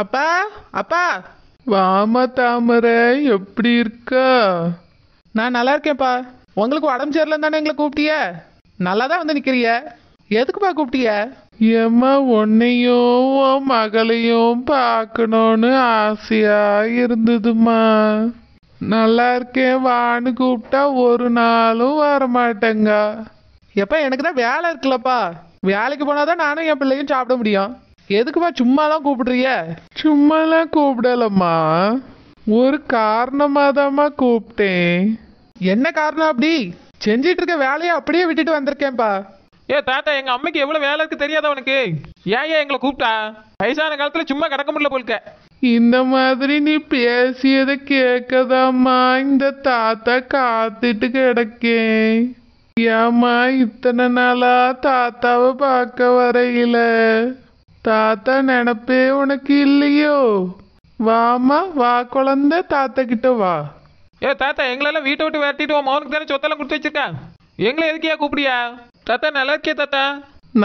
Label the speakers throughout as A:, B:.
A: அப்பா அப்பா வாமா தாமரை எப்படி இருக்க நான் நல்லா இருக்கேன்ப்பா உங்களுக்கு உடம்பு சரியில்லைன்னு தானே எங்களை கூப்பிட்டிய நல்லா தான் வந்து நிற்கிறிய எதுக்குப்பா கூப்பிட்டிய ஏம்மா உன்னையும் மகளையும் பார்க்கணும்னு ஆசையா இருந்ததுமா நல்லா இருக்கேன் வான்னு கூப்பிட்டா ஒரு நாளும் வரமாட்டேங்க எப்ப எனக்கு தான் வேலை இருக்குல்லப்பா வேலைக்கு போனாதான் நானும் என் பிள்ளையும் சாப்பிட முடியும் எதுக்குமா சும்மாலாம் கூப்பிடுறிய சும்மாலாம் கூப்பிடலம்மா ஒரு காரணமாதாம்மா கூப்பிட்டேன் என்ன காரணம் அப்படி செஞ்சிட்டு இருக்க வேலையை அப்படியே விட்டுட்டு வந்திருக்கேன்ப்பா
B: ஏ தாத்தா எங்க அம்மைக்கு எவ்வளவு வேலை இருக்கு தெரியாத உனக்கு ஏன் ஏன் எங்களை கூப்பிட்டா வயசான காலத்துல சும்மா கிடக்க முடியல போல்க
A: இந்த மாதிரி நீ பேசியதை கேட்கதாம்மா இந்த தாத்தா காத்துட்டு கிடக்கேன் ஏம்மா இத்தனை நாளா தாத்தாவை பார்க்க வரையில தாத்தா நினப்பே உனக்கு இல்லையோ வாமா வா குழந்த தாத்தா கிட்ட வா
B: ஏ தாத்தா எங்களெல்லாம் வீட்டை விட்டு விரட்டிட்டு உன் தானே சொத்தெல்லாம் கொடுத்து வச்சிருக்கா எங்களை எதுக்கியா கூப்பிடியா தாத்தா நல்லா இருக்கே தாத்தா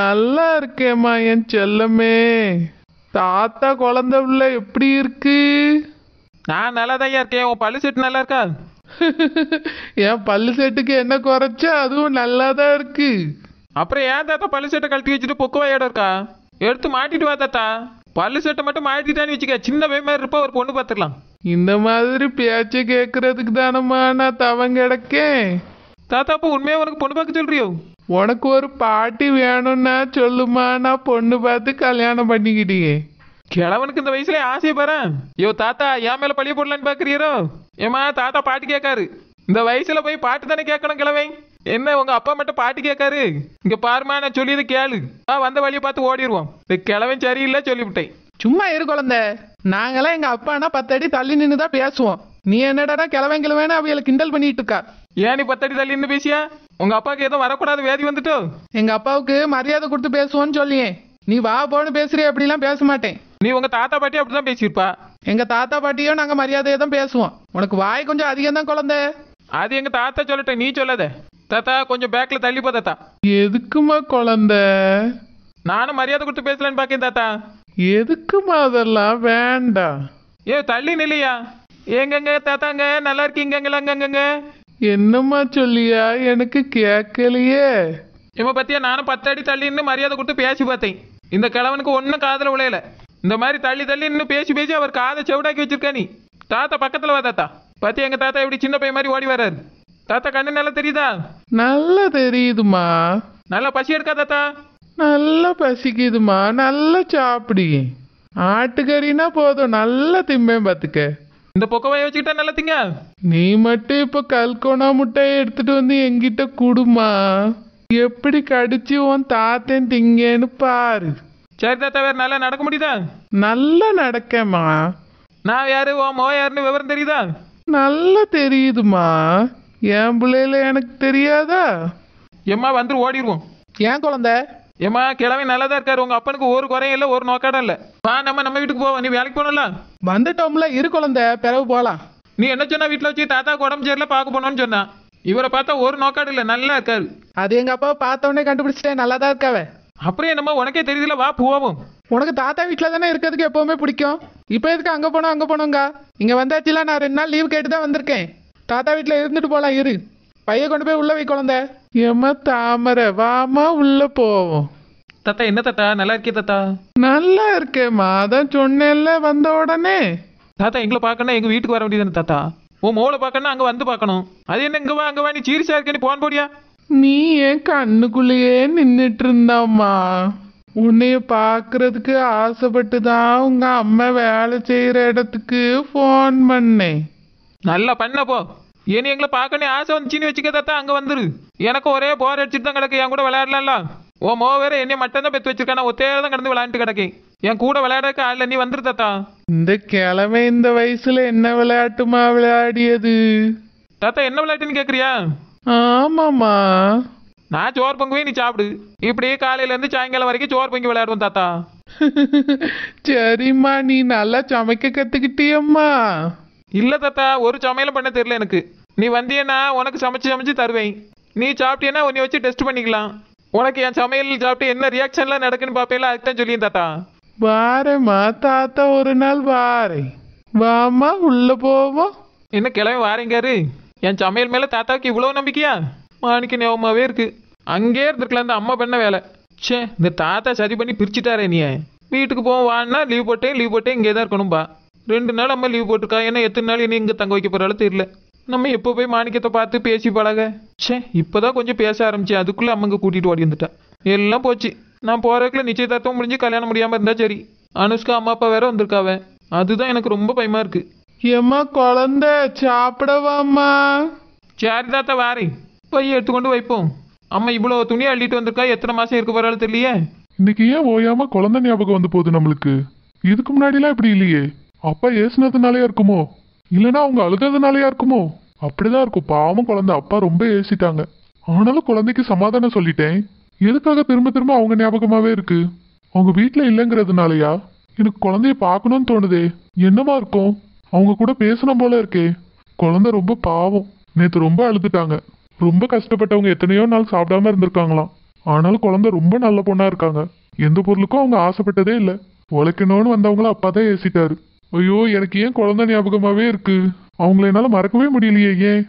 A: நல்லா இருக்கேம்மா என் செல்லமே தாத்தா குழந்த
B: உள்ள எப்படி இருக்கு நான் நல்லா தான் இருக்கேன் உன் பல்லு செட்டு நல்லா இருக்கா
A: என் பள்ளி செட்டுக்கு என்ன குறைச்சா அதுவும் நல்லா தான் இருக்கு
B: அப்புறம் ஏன் தாத்தா பள்ளி செட்டை கழட்டி வச்சுட்டு பொக்குவாயோட இடம் இருக்கா எடுத்து மாட்டிட்டு வா தாத்தா பல்லு சட்டை மட்டும் மாட்டிட்டான்னு வச்சுக்க சின்ன பையன் மாதிரி இருப்பா ஒரு பொண்ணு பார்த்துக்கலாம்
A: இந்த மாதிரி பேச்சு கேட்கறதுக்கு தானம்மா நான் தவங்க கிடக்கேன் தாத்தா அப்போ உண்மையாக உனக்கு பொண்ணு பார்க்க சொல்றியோ உனக்கு ஒரு பாட்டி வேணும்னா சொல்லுமா நான் பொண்ணு பார்த்து கல்யாணம் பண்ணிக்கிட்டே கிழவனுக்கு இந்த வயசுல ஆசை
B: பாரு யோ தாத்தா என் மேல பழிய போடலான்னு பாக்குறீரோ ஏமா தாத்தா பாட்டு கேட்காரு இந்த வயசுல போய் பாட்டு தானே கேட்கணும் கிழவன் என்ன உங்க அப்பா மட்டும் பாட்டு கேட்காரு இங்க பாருமா நான் சொல்லியது கேளு வா வந்த வழியை பார்த்து ஓடிடுவோம் இந்த கிழவன் சரியில்லை சொல்லிவிட்டேன் சும்மா இரு குழந்தை
A: நாங்களாம் எங்க அப்பானா பத்தடி தள்ளி நின்று தான் பேசுவோம் நீ என்னடா கிழவன் கிழவன் அவையில கிண்டல் பண்ணிட்டு இருக்கா
B: ஏன் நீ பத்தடி தள்ளி நின்று பேசியா உங்க அப்பாவுக்கு எதுவும் வரக்கூடாது வேதி வந்துட்டோ
A: எங்க அப்பாவுக்கு மரியாதை கொடுத்து பேசுவோன்னு சொல்லியே நீ வா போன்னு பேசுறிய அப்படிலாம் பேச மாட்டேன்
B: நீ உங்க தாத்தா பாட்டி அப்படிதான் பேசியிருப்பா எங்க
A: தாத்தா பாட்டியும் நாங்க மரியாதையை தான் பேசுவோம் உனக்கு வாய் கொஞ்சம் அதிகம் தான் குழந்தை
B: அது எங்க தாத்தா சொல்லட்டேன் நீ சொல்லாத தாத்தா கொஞ்சம் பேக்கில் தள்ளிப்போ தாத்தா எதுக்குமா குழந்தை நானும் மரியாதை கொடுத்து பேசலான்னு பார்க்கேன் தாத்தா
A: எதுக்குமா அதெல்லாம்
B: வேண்டாம் ஏ தள்ளி நிலையா எங்கங்க தாத்தாங்க நல்லா இருக்கீங்கங்களா அங்கங்க
A: என்னம்மா சொல்லியா எனக்கு கேட்கலையே
B: இவன் பத்தியா நானும் பத்தடி தள்ளின்னு தள்ளி மரியாதை கொடுத்து பேசி பார்த்தேன் இந்த கிழவனுக்கு ஒன்றும் காதில் விளையல இந்த மாதிரி தள்ளி தள்ளி நின்று பேசி பேசி அவர் காதை செவிடாக்கி வச்சிருக்கா நீ தாத்தா பக்கத்தில் வா தாத்தா பத்தி எங்க தாத்தா இப்படி சின்ன பையன் மாதிரி ஓடி வராது தாத்தா கண்ணு நல்லா தெரியுதா
A: நல்லா தெரியுதுமா
B: நல்லா பசி எடுக்கா தாத்தா
A: நல்லா பசிக்குதுமா நல்லா சாப்பிடி ஆட்டுக்கறினா போதும் நல்லா திம்பேன் பார்த்துக்க
B: இந்த பக்கமாக வச்சுக்கிட்டா நல்லா திங்க
A: நீ மட்டும் இப்போ கல்கோனா முட்டையை எடுத்துட்டு வந்து எங்கிட்ட குடுமா எப்படி கடிச்சு உன் தாத்தன் திங்கன்னு பாரு
B: சரி தாத்தா வேற நல்லா நடக்க முடியுதா
A: நல்லா நடக்கேம்மா
B: நான் யாரு உன் மோ யாருன்னு விவரம் தெரியுதா
A: நல்லா தெரியுதுமா என் பிள்ளையில எனக்கு தெரியாதா
B: எம்மா வந்து ஓடிடுவோம் ஏன் குழந்தை ஏமா கிழமை நல்லா தான் இருக்காரு உங்க அப்பனுக்கு ஒரு குறையும் இல்லை ஒரு நோக்கடம் இல்லை வா நம்ம நம்ம வீட்டுக்கு போவோம் நீ வேலைக்கு போனல
A: வந்துட்டோம்ல இரு குழந்தை பிறகு போகலாம்
B: நீ என்ன சொன்ன வீட்டில் வச்சு தாத்தா உடம்பு சரியில்லை பார்க்க போனோம்னு சொன்னா இவரை பார்த்தா ஒரு நோக்காடு இல்லை நல்லா இருக்காரு
A: அது எங்க அப்பா பார்த்தவொடனே கண்டுபிடிச்சிட்டேன் நல்லா தான் இருக்காவே
B: அப்புறம் என்னமோ உனக்கே தெரியல வா போவோம்
A: உனக்கு தாத்தா வீட்டில் தானே இருக்கிறதுக்கு எப்பவுமே பிடிக்கும் இப்போ எதுக்கு அங்கே போனோம் அங்கே போனோங்க இங்கே வந்தாச்சுல நான் ரெண்டு நாள் லீவ் கேட்டு தான் வந்திருக்கேன் தாத்தா வீட்டில் இருந்துட்டு போகலாம் இரு பைய கொண்டு போய் உள்ளவை வை குழந்த எம தாமரை வாமா உள்ள போவோம்
B: தாத்தா என்ன தாத்தா நல்லா இருக்கே தாத்தா
A: நல்லா இருக்கேம்மா அதான் சொன்னேன்ல வந்த உடனே
B: தாத்தா எங்களை பார்க்கணும் எங்க வீட்டுக்கு வர முடியுது தாத்தா உன் மோளை பார்க்கணும் அங்க வந்து பார்க்கணும் அது என்ன இங்க வா அங்க வா நீ சீரிசா இருக்க நீ போன் போடியா
A: நீ ஏன் கண்ணுக்குள்ளேயே நின்றுட்டு இருந்தாம்மா உன்னைய பார்க்கறதுக்கு ஆசைப்பட்டு தான் உங்க அம்மா வேலை செய்யற இடத்துக்கு ஃபோன் பண்ணேன்
B: நல்லா பண்ண போ இனி எங்களை பார்க்கணும் ஆசை வந்துச்சுன்னு வச்சுக்க தாத்தா அங்கே வந்துரு எனக்கு ஒரே போர் அடிச்சுட்டு தான் கிடக்கு என் கூட விளையாடலாம்ல ஓ மோ வேற என்னை மட்டும் தான் பெற்று வச்சிருக்கான் ஒத்தே தான் கடந்து விளையாண்டு கிடக்கேன் என் கூட விளையாடக்க ஆள் நீ வந்துரு தாத்தா
A: இந்த கிழமை இந்த வயசுல என்ன விளையாட்டுமா விளையாடியது
B: தாத்தா என்ன விளையாட்டுன்னு கேக்குறியா
A: ஆமாமா
B: நான் சோறு பொங்குவே நீ சாப்பிடு இப்படியே காலையில இருந்து சாயங்காலம் வரைக்கும் சோறு பொங்கி விளையாடுவோம் தாத்தா
A: சரிம்மா நீ நல்லா சமைக்க கத்துக்கிட்டியம்மா
B: இல்லை தாத்தா ஒரு சமையலும் பண்ண தெரியல எனக்கு நீ வந்தியன்னா உனக்கு சமைச்சு சமைச்சு தருவேன் நீ சாப்பிட்டீன்னா உன்னை வச்சு டெஸ்ட் பண்ணிக்கலாம் உனக்கு என் சமையல் சாப்பிட்டு என்ன ரியாக்ஷன்லாம் நடக்குன்னு பார்ப்பேல அதுக்கு தான் சொல்லியும் தாத்தா
A: வாரேம்மா தாத்தா ஒரு நாள் வாரே வாமா உள்ள போவோம்
B: என்ன கிளம்பி வாரேங்காரு என் சமையல் மேலே தாத்தாவுக்கு இவ்வளோ நம்பிக்கையா மாணிக்க ஞாபகமாகவே இருக்கு அங்கே இருந்திருக்கலாம் இந்த அம்மா பண்ண வேலை சே இந்த தாத்தா சரி பண்ணி பிரிச்சுட்டாரே நீ வீட்டுக்கு போவோம் வான்னா லீவ் போட்டேன் லீவ் போட்டேன் இங்கே தான் இருக்கணும்பா ரெண்டு நாள் அம்மா லீவ் போட்டிருக்கா ஏன்னா எத்தனை நாள் இனி இங்கே தங்க வைக்க போகிறாலும் தெரியல நம்ம எப்போ போய் மாணிக்கத்தை பார்த்து பேசி பழக சே இப்போதான் கொஞ்சம் பேச ஆரம்பிச்சேன் அதுக்குள்ளே அம்மங்க கூட்டிகிட்டு ஓடி வந்துட்டேன் எல்லாம் போச்சு நான் போகிறக்குள்ள நிச்சயதார்த்தம் முடிஞ்சு கல்யாணம் முடியாமல் இருந்தால் சரி அனுஷ்கா அம்மா அப்பா வேற வந்திருக்காவ அதுதான் எனக்கு ரொம்ப பயமாக இருக்கு
A: ஏம்மா குழந்த
B: சாப்பிடவாம்மா சரி தாத்தா வாரி போய் எடுத்துக்கொண்டு வைப்போம் அம்மா இவ்வளோ துணி அள்ளிட்டு வந்திருக்கா எத்தனை மாதம் இருக்க போறாலும் தெரியலையே
A: இன்னைக்கு ஏன் ஓயாம குழந்தை ஞாபகம் வந்து போகுது நம்மளுக்கு இதுக்கு முன்னாடிலாம் இப்படி இல்லையே அப்பா ஏசினதுனாலயா இருக்குமோ இல்லனா அவங்க அழுததுனாலயா இருக்குமோ அப்படிதான் இருக்கும் பாவம் குழந்தை அப்பா ரொம்ப ஏசிட்டாங்க ஆனாலும் குழந்தைக்கு சமாதானம் சொல்லிட்டேன் எதுக்காக திரும்ப திரும்ப அவங்க ஞாபகமாவே இருக்கு அவங்க வீட்டில் இல்லைங்கிறதுனாலயா எனக்கு குழந்தைய பார்க்கணும்னு தோணுதே என்னமா இருக்கும் அவங்க கூட பேசணும் போல இருக்கே குழந்தை ரொம்ப பாவம் நேற்று ரொம்ப அழுதுட்டாங்க ரொம்ப கஷ்டப்பட்டவங்க எத்தனையோ நாள் சாப்பிடாம இருந்திருக்காங்களாம் ஆனாலும் குழந்தை ரொம்ப நல்ல பொண்ணா இருக்காங்க எந்த பொருளுக்கும் அவங்க ஆசைப்பட்டதே இல்லை உழைக்கணும்னு வந்தவங்கள அப்பா தான் ஏசிட்டாரு ஐயோ எனக்கு ஏன் குழந்தை ஞாபகமாவே இருக்கு அவங்கள என்னால் மறக்கவே முடியலையே ஏன்